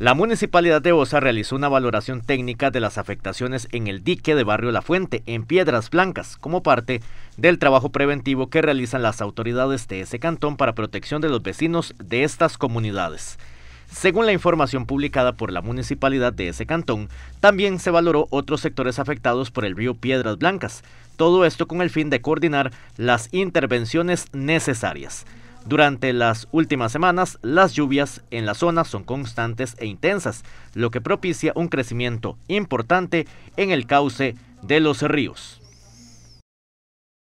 La municipalidad de Osa realizó una valoración técnica de las afectaciones en el dique de Barrio La Fuente, en Piedras Blancas, como parte del trabajo preventivo que realizan las autoridades de ese cantón para protección de los vecinos de estas comunidades. Según la información publicada por la municipalidad de ese cantón, también se valoró otros sectores afectados por el río Piedras Blancas, todo esto con el fin de coordinar las intervenciones necesarias. Durante las últimas semanas, las lluvias en la zona son constantes e intensas, lo que propicia un crecimiento importante en el cauce de los ríos.